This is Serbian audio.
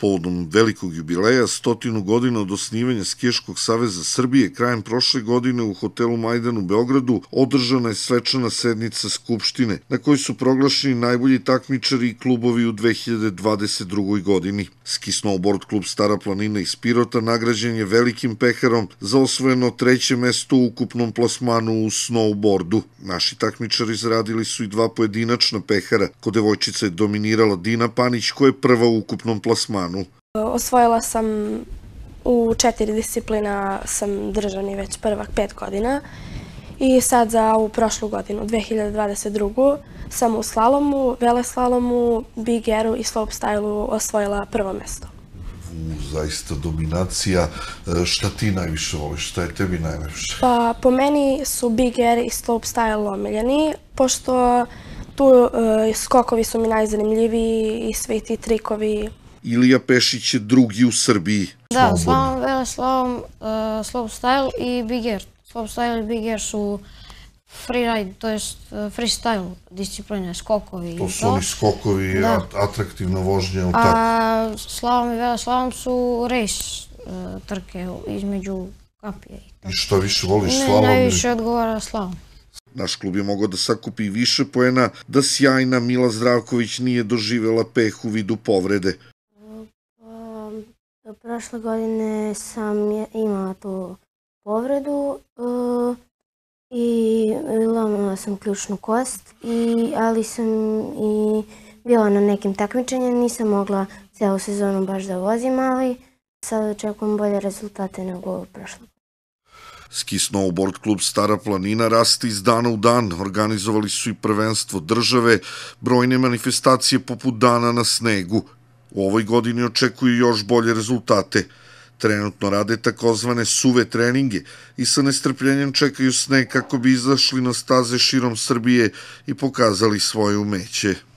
Povodom velikog jubileja, stotinu godina od osnivanja Skiješkog saveza Srbije, krajem prošle godine u hotelu Majdan u Beogradu održana je svečana sednica Skupštine, na kojoj su proglašeni najbolji takmičari i klubovi u 2022. godini. Ski Snowboard klub Stara planina iz Pirota nagrađen je velikim peharom za osvojeno treće mesto u ukupnom plasmanu u snowboardu. Naši takmičari zaradili su i dva pojedinačna pehara. Kod devojčica je dominirala Dina Panić, koja je prva u ukupnom plasmanu planu? Osvojila sam u četiri disciplina sam držani već prvak pet godina i sad za ovu prošlu godinu, 2022. sam u slalomu, vele slalomu, big airu i slopestyle-u osvojila prvo mesto. U, zaista dominacija. E, šta ti najviše voliš? Šta je tebi najviše? Pa, po meni su big air i slopestyle omiljeni, pošto tu e, skokovi su mi najzanimljiviji i svi ti trikovi Ilija Pešić je drugi u Srbiji. Da, Slavom vele, uh, Slob Style i Big Air. Slob Style i Big Air su freeride, to je e, freestyle discipline, skokovi. To su oni skokovi, da. atraktivna vožnja. A Slavom i slavom su race e, trke između kapije. I, to. I šta više voliš Slavom? Ne, najviše odgovara Slavom. Naš klub je mogao da sakupi više poena, da sjajna Mila Zdravković nije doživela peh u vidu povrede. E, prošle godine sam imala tu povredu e, i lomila sam ključnu kost, i, ali sam i bila na nekim takmičenjima, nisam mogla celu sezonu baš da vozim, ali sad očekujem bolje rezultate nego prošle. Ski snowboard klub Stara planina raste iz dana u dan. Organizovali su i prvenstvo države, brojne manifestacije poput dana na snegu U ovoj godini očekuju još bolje rezultate. Trenutno rade takozvane suve treninge i sa nestrpljenjem čekaju sne kako bi izašli na staze širom Srbije i pokazali svoje umeće.